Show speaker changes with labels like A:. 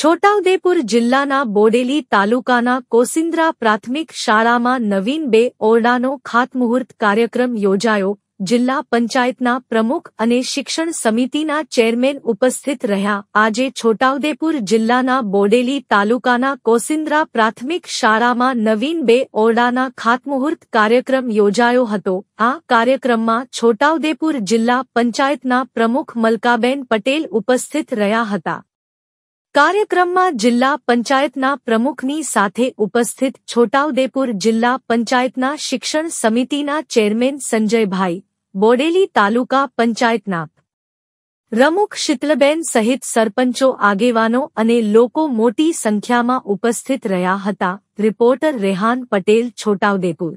A: છોટાઉદેપુર જિલ્લાના બોડેલી તાલુકાના કોસિન્દ્રા પ્રાથમિક શાળામાં નવીન બે ઓરડાનો ખાતમુહૂર્ત કાર્યક્રમ યોજાયો જિલ્લા પંચાયતના પ્રમુખ અને શિક્ષણ સમિતિના ચેરમેન ઉપસ્થિત રહ્યા આજે છોટાઉદેપુર જિલ્લાના બોડેલી તાલુકાના કોસિન્દ્રા પ્રાથમિક શાળામાં નવીન બે ઓરડાના ખાતમુહૂર્ત કાર્યક્રમ યોજાયો હતો આ કાર્યક્રમમાં છોટાઉદેપુર જિલ્લા પંચાયતના પ્રમુખ મલકાબેન પટેલ ઉપસ્થિત રહ્યા હતા કાર્યક્રમમાં જિલ્લા પંચાયતના પ્રમુખની સાથે ઉપસ્થિત છોટાઉદેપુર જિલ્લા પંચાયતના શિક્ષણ સમિતિના ચેરમેન સંજયભાઈ બોડેલી તાલુકા પંચાયતના રમુખ શીતલબેન સહિત સરપંચો આગેવાનો અને લોકો મોટી સંખ્યામાં ઉપસ્થિત રહ્યા હતા રિપોર્ટર રેહાન પટેલ
B: છોટાઉદેપુર